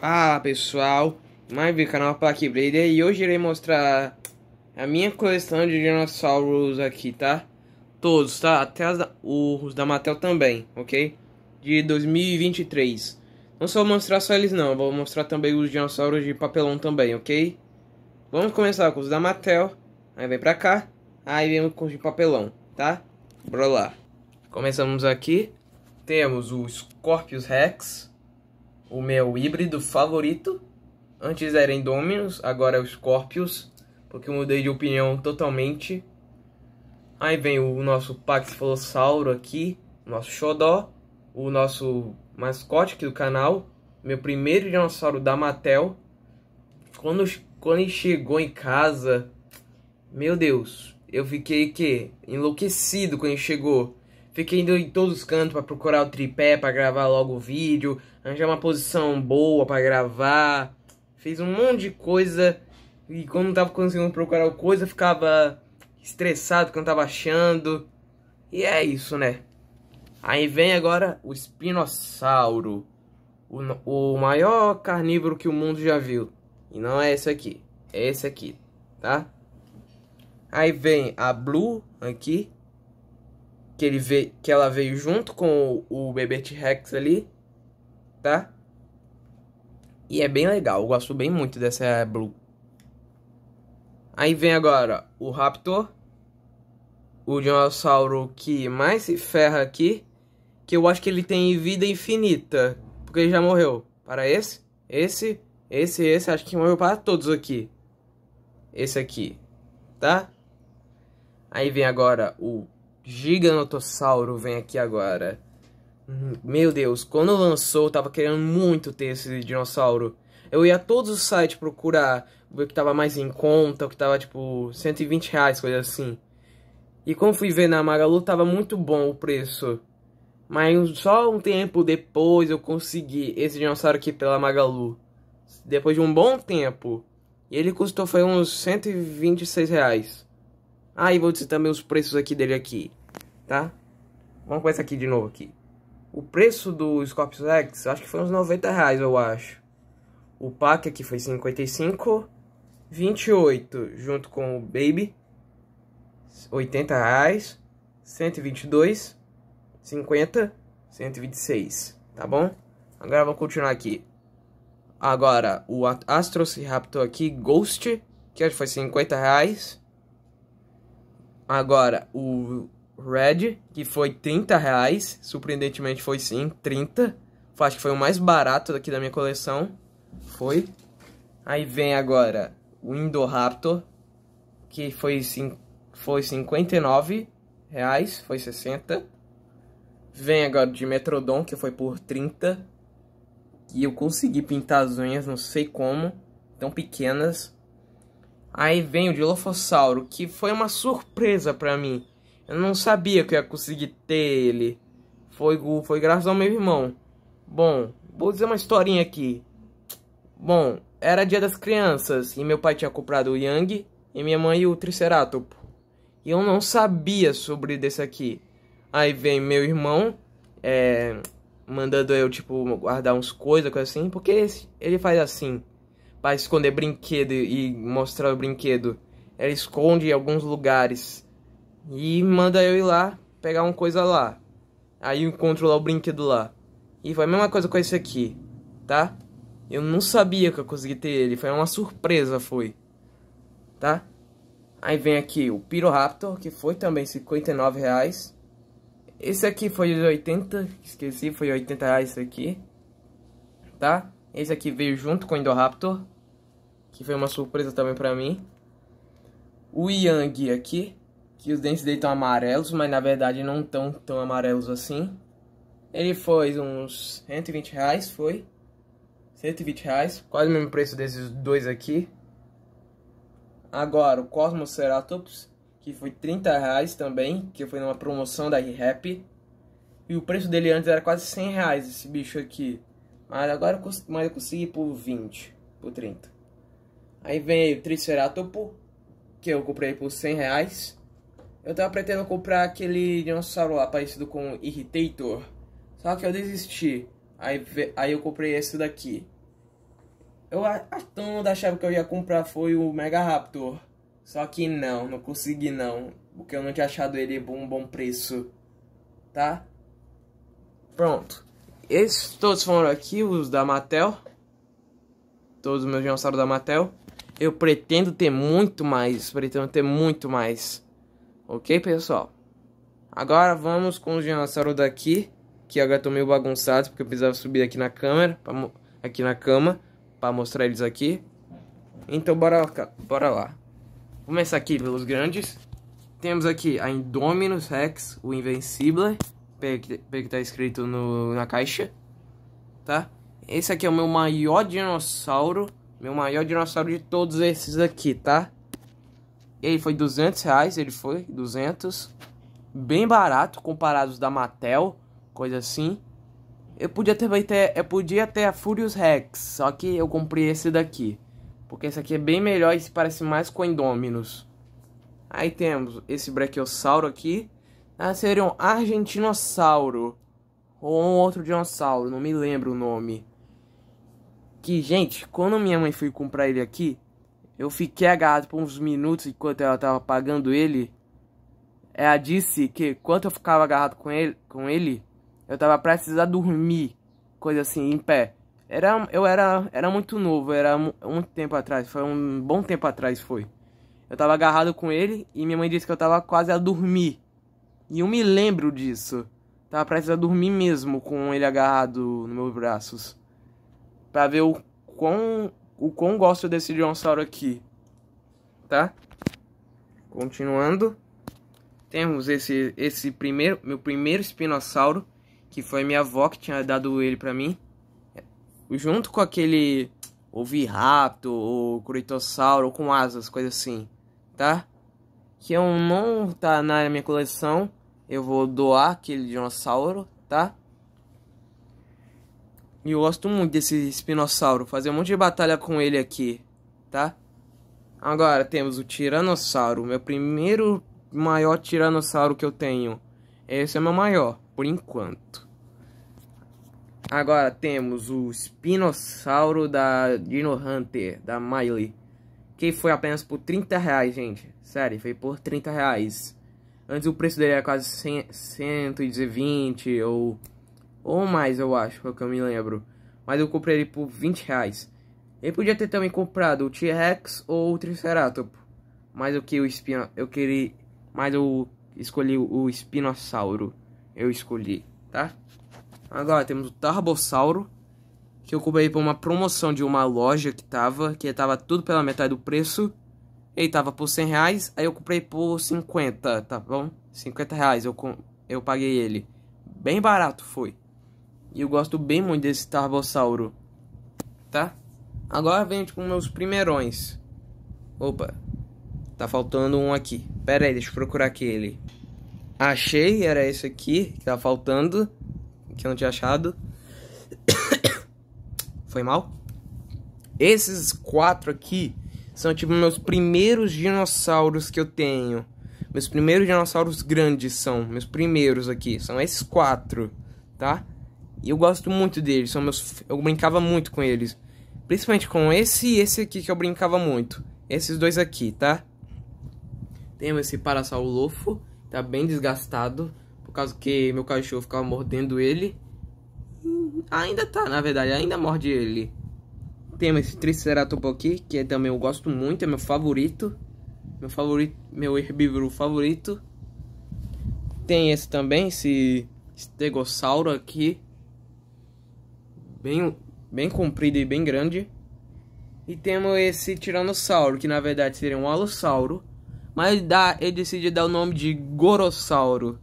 Fala pessoal, mais do canal Pac Blader e hoje irei mostrar a minha coleção de dinossauros aqui, tá? Todos, tá? Até as da, os da Mattel também, ok? De 2023. Não só mostrar só eles não, vou mostrar também os dinossauros de papelão também, ok? Vamos começar com os da Mattel, aí vem pra cá, aí vem com os de papelão, tá? Bora lá. Começamos aqui, temos o Scorpius Rex o meu híbrido favorito. Antes era Indominus, agora é o Scorpius, porque eu mudei de opinião totalmente. Aí vem o nosso Pax Folossauro aqui, o nosso Xodó, o nosso mascote aqui do canal, meu primeiro dinossauro da Mattel. Quando, quando ele chegou em casa, meu Deus, eu fiquei que enlouquecido quando ele chegou. Fiquei indo em todos os cantos para procurar o tripé, para gravar logo o vídeo, arranjar é uma posição boa para gravar. Fez um monte de coisa e quando não tava conseguindo procurar coisa, ficava estressado eu não tava achando. E é isso, né? Aí vem agora o espinossauro. O, o maior carnívoro que o mundo já viu. E não é esse aqui. É esse aqui, tá? Aí vem a Blue aqui. Que, ele vê, que ela veio junto com o, o bebê T-Rex ali tá? E é bem legal, eu gosto bem muito dessa Blue. Aí vem agora o Raptor, o dinossauro que mais se ferra aqui, que eu acho que ele tem vida infinita, porque ele já morreu. Para esse, esse, esse, esse, acho que morreu para todos aqui. Esse aqui, tá? Aí vem agora o Giganotossauro, vem aqui agora. Meu Deus, quando lançou, eu tava querendo muito ter esse dinossauro. Eu ia a todos os sites procurar o que tava mais em conta, o que tava tipo 120 reais, coisa assim. E quando fui ver na Magalu, tava muito bom o preço. Mas só um tempo depois eu consegui esse dinossauro aqui pela Magalu. Depois de um bom tempo. E ele custou foi uns 126 reais. Aí ah, e vou dizer também os preços aqui dele aqui, tá? Vamos com aqui de novo aqui. O preço do Scorpius X, acho que foi uns 90 reais, eu acho. O pack aqui foi 55, 28 junto com o Baby, 80 reais, 122, 50, 126, tá bom? Agora vamos continuar aqui. Agora, o Astros Raptor aqui, Ghost, que acho que foi 50 reais. Agora, o Red, que foi 30 reais. Surpreendentemente foi sim, 30. Acho que foi o mais barato daqui da minha coleção. Foi. Aí vem agora o Indoraptor, que foi, sim, foi 59 reais, foi 60. Vem agora de Metrodon, que foi por 30. E eu consegui pintar as unhas, não sei como, tão pequenas. Aí vem o Dilophosauro, que foi uma surpresa para mim. Eu não sabia que eu ia conseguir ter ele. Foi, foi graças ao meu irmão. Bom, vou dizer uma historinha aqui. Bom, era dia das crianças e meu pai tinha comprado o Yang e minha mãe o Triceratopo. E eu não sabia sobre desse aqui. Aí vem meu irmão, é, mandando eu, tipo, guardar uns coisas, coisa assim, porque ele faz assim, para esconder brinquedo e mostrar o brinquedo. Ele esconde em alguns lugares. E manda eu ir lá pegar uma coisa lá. Aí eu encontro lá o brinquedo lá. E foi a mesma coisa com esse aqui, tá? Eu não sabia que eu consegui ter ele, foi uma surpresa, foi. Tá? Aí vem aqui o raptor que foi também 59 reais. Esse aqui foi 80, esqueci, foi 80 reais esse aqui. Tá? Esse aqui veio junto com o Indoraptor, que foi uma surpresa também pra mim. O Yang aqui, que os dentes dele estão amarelos, mas na verdade não estão tão amarelos assim. Ele foi uns 120 reais, foi. 120 reais, quase o mesmo preço desses dois aqui. Agora, o Cosmos Ceratops, que foi 30 reais também, que foi numa promoção da Rap. E o preço dele antes era quase 100 reais esse bicho aqui. Mas agora eu, consegui, mas eu consegui por 20, por 30. Aí vem o Triceratops que eu comprei por 100 reais. Eu tava pretendendo comprar aquele dinossauro lá parecido com Irritator. Só que eu desisti. Aí, aí eu comprei esse daqui. Eu a tão da chave que eu ia comprar foi o Mega Raptor. Só que não, não consegui não. Porque eu não tinha achado ele por um bom preço. Tá? Pronto. Esses todos foram aqui, os da Mattel. Todos os meus dinossauros da Mattel. Eu pretendo ter muito mais. Pretendo ter muito mais. Ok, pessoal? Agora vamos com os dinossauros daqui, que agora tô meio bagunçado porque eu precisava subir aqui na câmera, aqui na cama, para mostrar eles aqui. Então bora, bora lá. Vou começar aqui pelos grandes. Temos aqui a Indominus Rex, o Invencible, pelo que, tá escrito no, na caixa, tá? Esse aqui é o meu maior dinossauro, meu maior dinossauro de todos esses aqui, tá? E aí foi 200 reais, ele foi, 200. Bem barato, comparados da Mattel, coisa assim. Eu podia ter, eu podia ter a Furious Rex, só que eu comprei esse daqui. Porque esse aqui é bem melhor e se parece mais com Indominus. Aí temos esse Brachiosauro aqui. Ah, seria um Argentinossauro. Ou um outro dinossauro, não me lembro o nome. Que, gente, quando minha mãe foi comprar ele aqui, eu fiquei agarrado por uns minutos enquanto ela tava pagando ele. Ela disse que enquanto eu ficava agarrado com ele, com ele eu tava prestes a dormir, coisa assim, em pé. Era, eu era, era muito novo, era muito tempo atrás, foi um bom tempo atrás foi. Eu tava agarrado com ele e minha mãe disse que eu tava quase a dormir. E eu me lembro disso. Tava prestes a dormir mesmo com ele agarrado nos meus braços. Pra ver o quão o quão gosto desse dinossauro aqui, tá? Continuando, temos esse, esse primeiro, meu primeiro espinossauro, que foi minha avó que tinha dado ele pra mim. Junto com aquele oviraptor, ou coritossauro, com asas, coisa assim, tá? Que eu não tá na minha coleção, eu vou doar aquele dinossauro, tá? E eu gosto muito desse espinossauro. Fazer um monte de batalha com ele aqui, tá? Agora temos o Tiranossauro. Meu primeiro maior Tiranossauro que eu tenho. Esse é meu maior, por enquanto. Agora temos o Espinossauro da Dino Hunter, da Miley. Que foi apenas por 30 reais, gente. Sério, foi por 30 reais. Antes o preço dele era quase 100, 120 ou ou mais, eu acho, é o que eu me lembro. Mas eu comprei ele por 20 reais. Ele podia ter também comprado o T-Rex ou o Triceratops. Mas eu que o espino... Eu queria... Mas eu escolhi o espinossauro. Eu escolhi, tá? Agora temos o Tarbossauro. Que eu comprei por uma promoção de uma loja que tava. Que tava tudo pela metade do preço. Ele tava por 100 reais. Aí eu comprei por 50, tá bom? 50 reais eu, eu paguei ele. Bem barato foi. E eu gosto bem muito desse Tarbossauro. Tá? Agora vem tipo meus primeirões. Opa. Tá faltando um aqui. Pera aí, deixa eu procurar aquele. Achei, era esse aqui que tá faltando. Que eu não tinha achado. Foi mal? Esses quatro aqui são tipo meus primeiros dinossauros que eu tenho. Meus primeiros dinossauros grandes são. Meus primeiros aqui. São esses quatro, tá? E eu gosto muito deles, são meus, eu brincava muito com eles. Principalmente com esse e esse aqui que eu brincava muito. Esses dois aqui, tá? Temos esse Parasaurolofo, tá bem desgastado, por causa que meu cachorro ficava mordendo ele. Ainda tá, na verdade, ainda morde ele. Temos esse triceratopo aqui, que é também eu gosto muito, é meu favorito. Meu favorito, meu herbívoro favorito. Tem esse também, esse Stegossauro aqui, bem, bem comprido e bem grande. E temos esse tiranossauro, que na verdade seria um alossauro, mas dá, ele decide dar o nome de Gorossauro.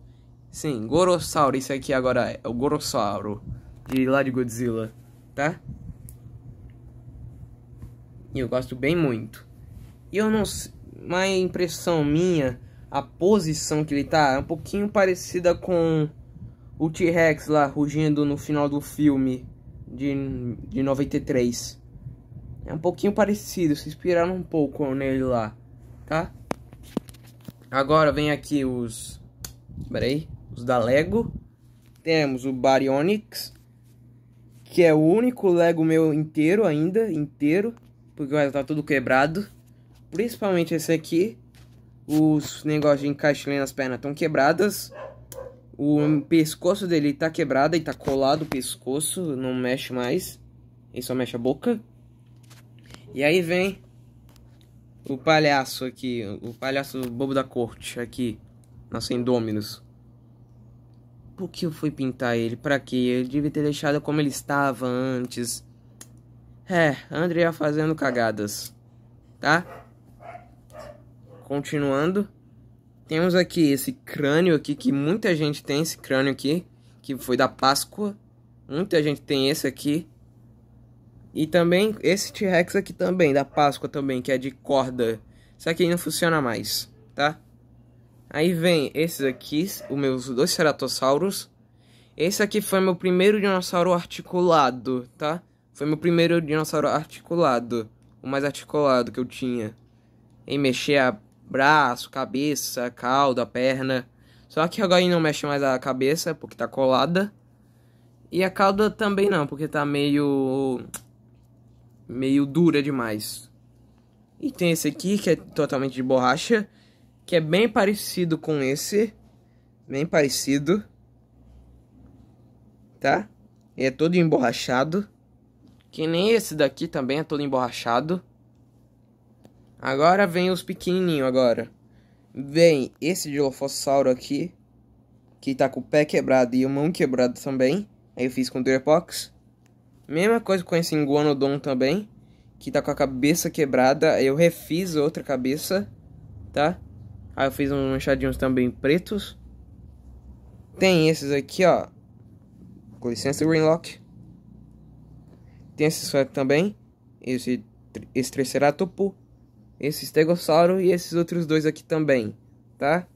Sim, Gorossauro, isso aqui agora é o Gorossauro, de lá de Godzilla, tá? E eu gosto bem muito. E eu não mas impressão minha, a posição que ele tá é um pouquinho parecida com o T-Rex lá rugindo no final do filme de, de 93. É um pouquinho parecido, se inspiraram um pouco nele lá, tá? Agora vem aqui os... aí os da Lego. Temos o Baryonyx, que é o único Lego meu inteiro ainda, inteiro, porque o resto tá tudo quebrado. Principalmente esse aqui, os negócios de encaixilha nas pernas estão quebradas. O pescoço dele tá quebrado e tá colado o pescoço, não mexe mais. Ele só mexe a boca. E aí vem o palhaço aqui, o palhaço bobo da corte aqui, nosso Indominus. Por que eu fui pintar ele? Pra quê? Ele devia ter deixado como ele estava antes. É, Andrea fazendo cagadas. Tá? Continuando. Temos aqui esse crânio aqui, que muita gente tem esse crânio aqui, que foi da Páscoa. Muita gente tem esse aqui. E também esse T-Rex aqui também, da Páscoa também, que é de corda. Só que aí não funciona mais, tá? Aí vem esses aqui, os meus dois ceratossauros. Esse aqui foi meu primeiro dinossauro articulado, tá? Foi meu primeiro dinossauro articulado. O mais articulado que eu tinha. Em mexer a braço, cabeça, cauda, perna. Só que agora ele não mexe mais a cabeça porque tá colada. E a cauda também não, porque tá meio. meio dura demais. E tem esse aqui que é totalmente de borracha, que é bem parecido com esse. Bem parecido. Tá? E é todo emborrachado. Que nem esse daqui também é todo emborrachado. Agora vem os pequenininhos agora. Vem esse dilophosaurus aqui, que tá com o pé quebrado e a mão quebrada também. Aí eu fiz com o Durepox. Mesma coisa com esse Iguanodon também, que tá com a cabeça quebrada. Aí eu refiz outra cabeça, tá? Aí eu fiz uns manchadinhos também pretos. Tem esses aqui, ó. Com licença, Greenlock. Tem esse também. Esse, esse Triceratopo. Esse estegossauro e esses outros dois aqui também, tá?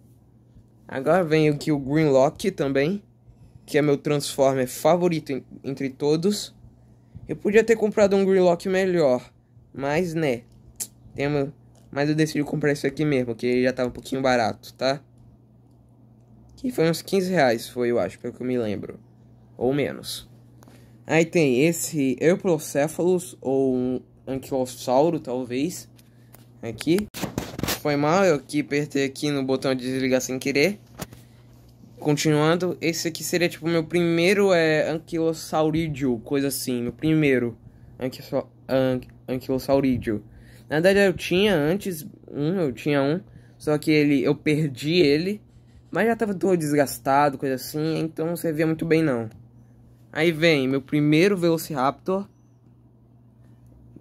Agora vem aqui o Greenlock também, que é meu Transformer favorito entre todos. Eu podia ter comprado um Greenlock melhor, mas né, temos... Mas eu decidi comprar esse aqui mesmo, que ele já tava um pouquinho barato, tá? Que foi uns 15 reais, foi eu acho, pelo que eu me lembro. Ou menos. Aí tem esse Euprocephalus, ou um Anquilossauro, talvez aqui. Foi mal, eu que apertei aqui no botão de desligar sem querer. Continuando, esse aqui seria tipo meu primeiro é, anquilosaurídeo, coisa assim, meu primeiro anquiso, an, anquilosaurídeo. Na verdade eu tinha antes um, eu tinha um, só que ele, eu perdi ele, mas já tava todo desgastado, coisa assim, então não servia muito bem não. Aí vem meu primeiro Velociraptor,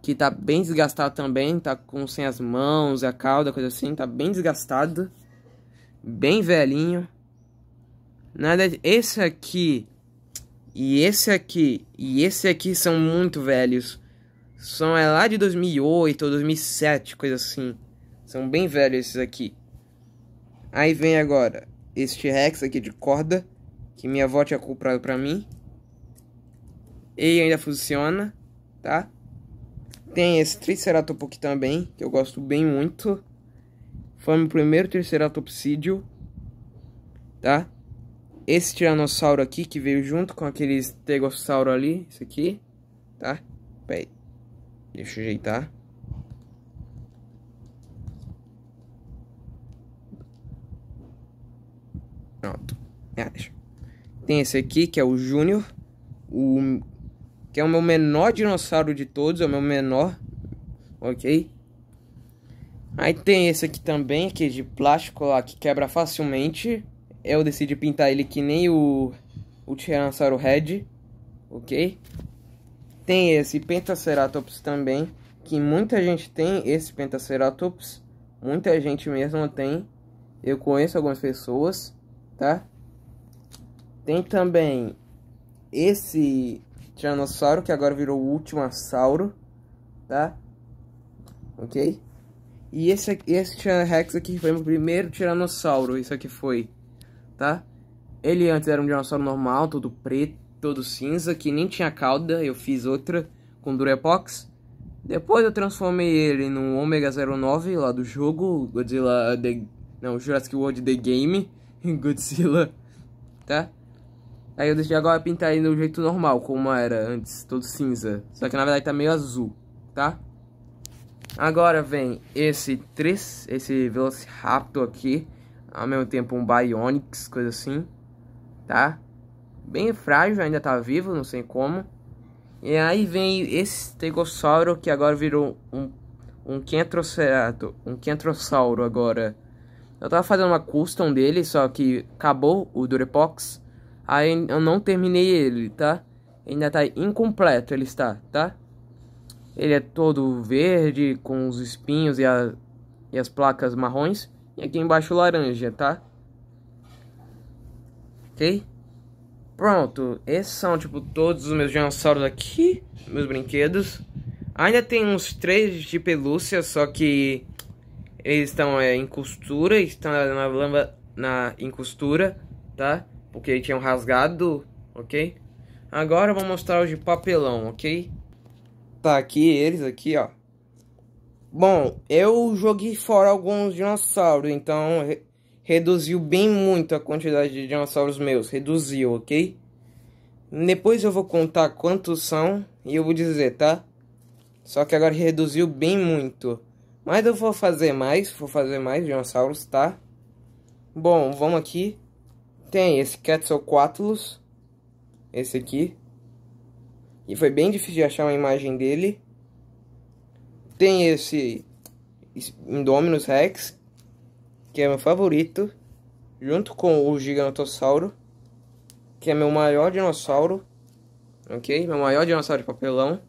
que tá bem desgastado também, tá com sem as mãos, a cauda, coisa assim, tá bem desgastado, bem velhinho. Nada, esse aqui e esse aqui e esse aqui são muito velhos. São é lá de 2008 ou 2007, coisa assim. São bem velhos esses aqui. Aí vem agora este Rex aqui de corda que minha avó tinha comprado para mim. Ele ainda funciona, tá? Tem esse Triceratops aqui também, que eu gosto bem muito. Foi meu primeiro Triceratopsídeo, tá? Esse Tiranossauro aqui, que veio junto com aquele Stegossauro ali, isso aqui, tá? Peraí, deixa eu ajeitar. Pronto, acho. Tem esse aqui, que é o Júnior, o que é o meu menor dinossauro de todos, é o meu menor, ok? Aí tem esse aqui também, que é de plástico lá, que quebra facilmente. Eu decidi pintar ele que nem o, o Tiranossauro Red, ok? Tem esse Pentaceratops também, que muita gente tem esse Pentaceratops, muita gente mesmo tem. Eu conheço algumas pessoas, tá? Tem também esse Tiranossauro, que agora virou o Ultimasauro, tá? Ok? E esse, esse rex aqui foi o primeiro Tiranossauro, isso aqui foi, tá? Ele antes era um dinossauro normal, todo preto, todo cinza, que nem tinha cauda, eu fiz outra com Durepox. Depois eu transformei ele num Omega 09 lá do jogo, Godzilla The... Não, Jurassic World The Game, Godzilla, tá? Aí eu decidi agora pintar ele do jeito normal, como era antes, todo cinza. Só que na verdade tá meio azul, tá? Agora vem esse 3, esse Velociraptor aqui. Ao mesmo tempo um Bionix, coisa assim. Tá? Bem frágil, ainda tá vivo, não sei como. E aí vem esse Stegossauro que agora virou um, um Kentrocerato, um Kentrossauro agora. Eu tava fazendo uma custom dele, só que acabou o Durepox. Aí eu não terminei ele, tá? Ainda tá incompleto, ele está, tá? Ele é todo verde, com os espinhos e, a, e as placas marrons. E aqui embaixo laranja, tá? Ok? Pronto, esses são, tipo, todos os meus dinossauros aqui, meus brinquedos. Ainda tem uns três de pelúcia, só que eles estão é, em costura, estão na, na, na em costura, tá? porque tinham rasgado, ok? Agora eu vou mostrar os de papelão, ok? Tá aqui eles aqui, ó. Bom, eu joguei fora alguns dinossauros, então re reduziu bem muito a quantidade de dinossauros meus, reduziu, ok? Depois eu vou contar quantos são e eu vou dizer, tá? Só que agora reduziu bem muito. Mas eu vou fazer mais, vou fazer mais dinossauros, tá? Bom, vamos aqui. Tem esse Quetzalcoatlus, esse aqui. E foi bem difícil de achar uma imagem dele. Tem esse Indominus Rex, que é meu favorito, junto com o Gigantossauro, que é meu maior dinossauro, ok? Meu maior dinossauro de papelão.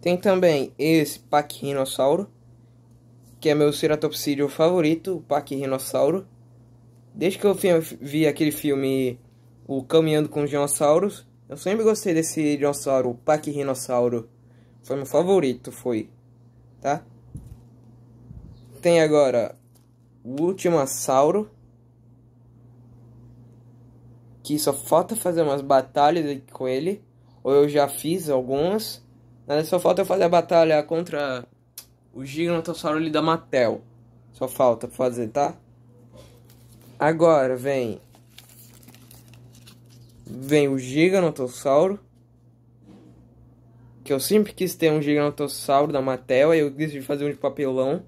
Tem também esse Paquirinossauro, que é meu ceratopsídeo favorito, o Paquirinossauro. Desde que eu vi aquele filme O Caminhando com os Dinossauros, eu sempre gostei desse dinossauro, o Paquirinossauro. Foi meu favorito, foi. Tá? Tem agora o Ultimossauro. Que só falta fazer umas batalhas com ele. Ou eu já fiz algumas. nada só falta eu fazer a batalha contra o Gigantossauro da Mattel. Só falta fazer, tá? Agora vem. Vem o Giganotossauro. Que eu sempre quis ter um Giganotossauro da Mattel. Aí eu decidi fazer um de papelão.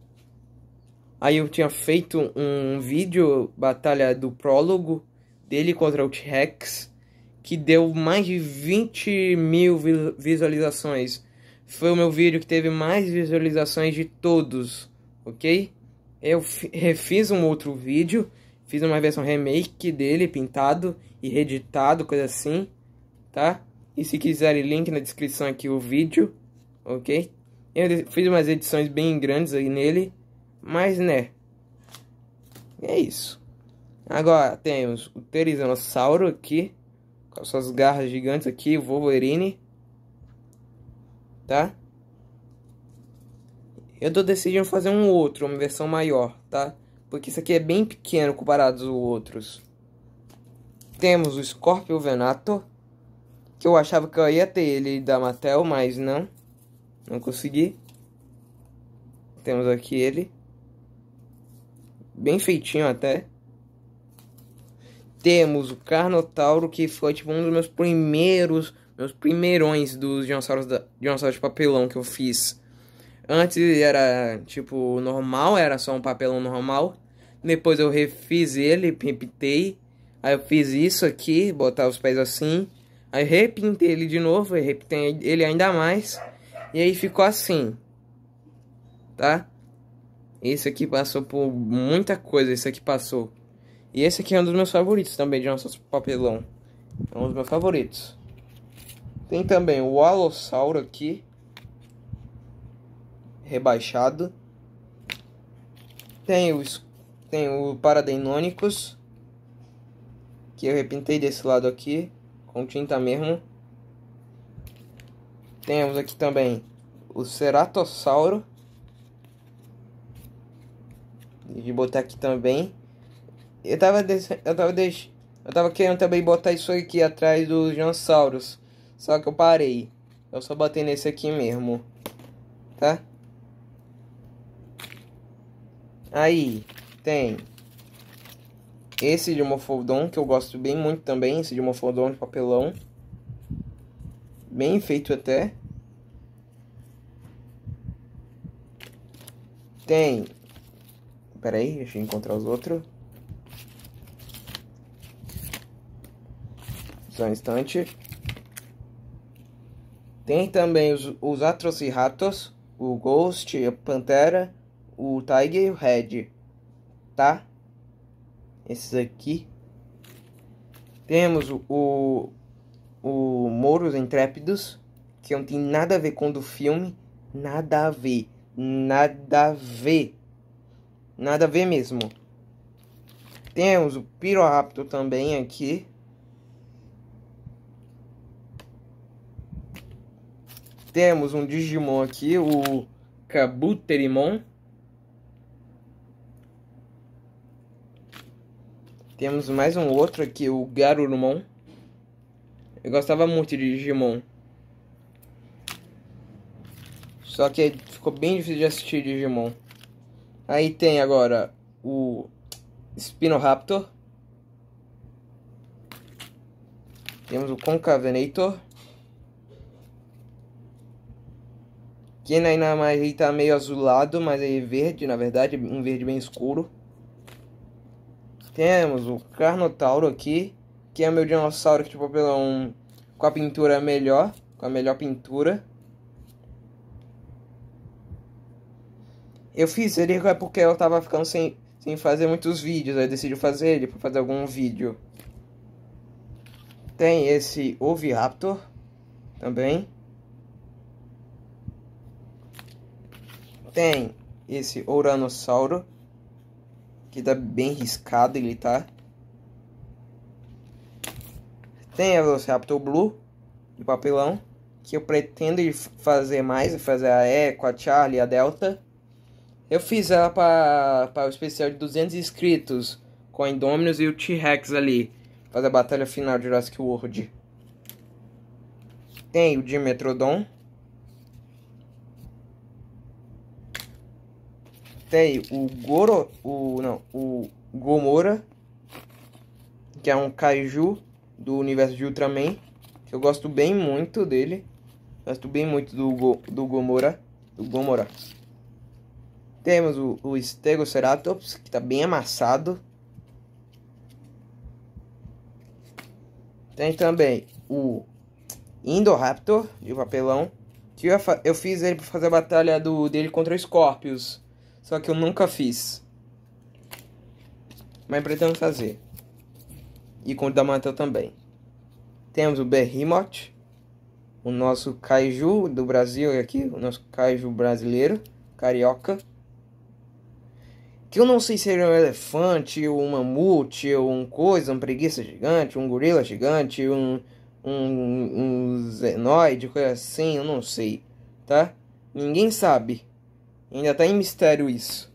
Aí eu tinha feito um vídeo, batalha do prólogo dele contra o T-Rex. Que deu mais de 20 mil visualizações. Foi o meu vídeo que teve mais visualizações de todos, ok? Eu refiz um outro vídeo Fiz uma versão remake dele, pintado e reeditado, coisa assim, tá? E se quiserem, link na descrição aqui o vídeo, ok? Eu fiz umas edições bem grandes aí nele, mas né, é isso. Agora temos o Terizanossauro aqui, com suas garras gigantes aqui, o Wolverine, tá? Eu tô decidindo fazer um outro, uma versão maior, tá? porque isso aqui é bem pequeno comparado aos outros. Temos o Scorpio Venator, que eu achava que eu ia ter ele da Mattel, mas não, não consegui. Temos aqui ele, bem feitinho até. Temos o Carnotauro, que foi tipo um dos meus primeiros, meus primeirões dos dinossauros, da, dinossauros de papelão que eu fiz. Antes era tipo normal, era só um papelão normal. Depois eu refiz ele, pintei. Aí eu fiz isso aqui, botar os pés assim. Aí repintei ele de novo, repintei ele ainda mais. E aí ficou assim. Tá? Esse aqui passou por muita coisa, esse aqui passou. E esse aqui é um dos meus favoritos também, de nossos papelão. É um dos meus favoritos. Tem também o Alossauro aqui. Rebaixado. Tem o tem o Paradenonicus, que eu repintei desse lado aqui, com tinta mesmo. Temos aqui também o Ceratossauro. De botar aqui também. Eu tava, eu tava eu tava querendo também botar isso aqui atrás dos dinossauros. Só que eu parei. Eu só botei nesse aqui mesmo. Tá? Aí. Tem esse de Mofoldon, que eu gosto bem muito também, esse de Mofoldon de papelão. Bem feito até. Tem... Pera aí, deixa eu encontrar os outros. Só um instante. Tem também os, os Atrociratos, o Ghost, a Pantera, o Tiger e o Red tá? Esses aqui. Temos o, o, Moros Intrépidos, que não tem nada a ver com o do filme. Nada a ver. Nada a ver. Nada a ver mesmo. Temos o Piroraptor também aqui. Temos um Digimon aqui, o Kabuterimon. Temos mais um outro aqui, o Garurumon. Eu gostava muito de Digimon. Só que ficou bem difícil de assistir Digimon. Aí tem agora o Spinoraptor. Temos o Concavenator. Que ainda mais ele tá meio azulado, mas é verde, na verdade, um verde bem escuro temos o Carnotauro aqui, que é meu dinossauro que de tipo, papelão com a pintura melhor, com a melhor pintura. Eu fiz ele é porque eu tava ficando sem, sem fazer muitos vídeos, aí decidi fazer ele para fazer algum vídeo. Tem esse Oviraptor também. Tem esse Ouranossauro que tá bem riscado ele tá. Tem a Velociraptor Blue de papelão, que eu pretendo fazer mais, fazer a E com a Charlie, a Delta. Eu fiz ela para o especial de 200 inscritos com a Indominus e o T-Rex ali, fazer a batalha final de Jurassic World. Tem o Dimetrodon, tem o Goro, o não, o Gomora, que é um kaiju do universo de Ultraman, que eu gosto bem muito dele. Gosto bem muito do Go, do Gomora, do Gomora. Temos o, o Stegoceratops, que tá bem amassado. Tem também o Indoraptor, de papelão. Que eu, eu fiz ele pra fazer a batalha do, dele contra o Scorpius. Só que eu nunca fiz. Mas pretendo fazer. E com o da Mateu também. Temos o Behemoth. O nosso Kaiju do Brasil aqui. O nosso Kaiju brasileiro. Carioca. Que eu não sei se ele é um elefante, ou um mamute, ou um coisa, um preguiça gigante, um gorila gigante, um, um, um zenoide, coisa assim, eu não sei, tá? Ninguém sabe. Ainda tá em mistério isso.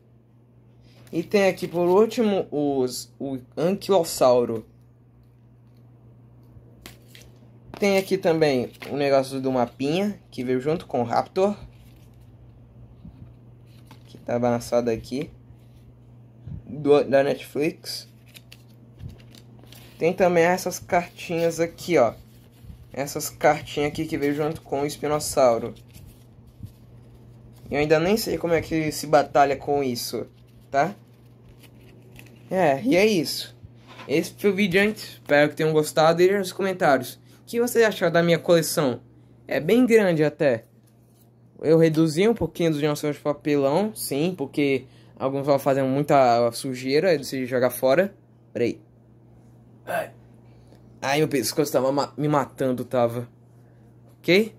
E tem aqui por último os o anquilossauro. Tem aqui também o negócio do mapinha que veio junto com o Raptor. Que tá balançado aqui. Do, da Netflix. Tem também essas cartinhas aqui, ó. Essas cartinhas aqui que veio junto com o espinossauro. Eu ainda nem sei como é que se batalha com isso, tá? É, e é isso. Esse foi o vídeo, antes Espero que tenham gostado. E nos comentários. O que vocês acharam da minha coleção? É bem grande até. Eu reduzi um pouquinho dos dinossauros de papelão, sim, porque alguns vão fazendo muita sujeira, eu decidi jogar fora. Peraí. Ai. meu pescoço tava me matando, tava. Ok?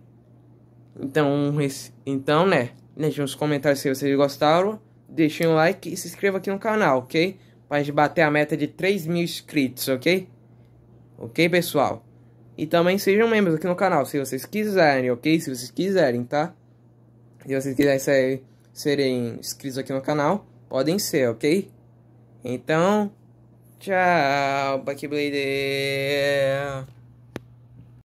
Então, esse... então, né? Né, Deixem nos comentários se vocês gostaram. Deixem um like e se inscreva aqui no canal, ok? Pra gente bater a meta de 3 mil inscritos, ok? Ok, pessoal? E também sejam membros aqui no canal, se vocês quiserem, ok? Se vocês quiserem, tá? Se vocês quiserem ser, serem inscritos aqui no canal, podem ser, ok? Então, tchau, Black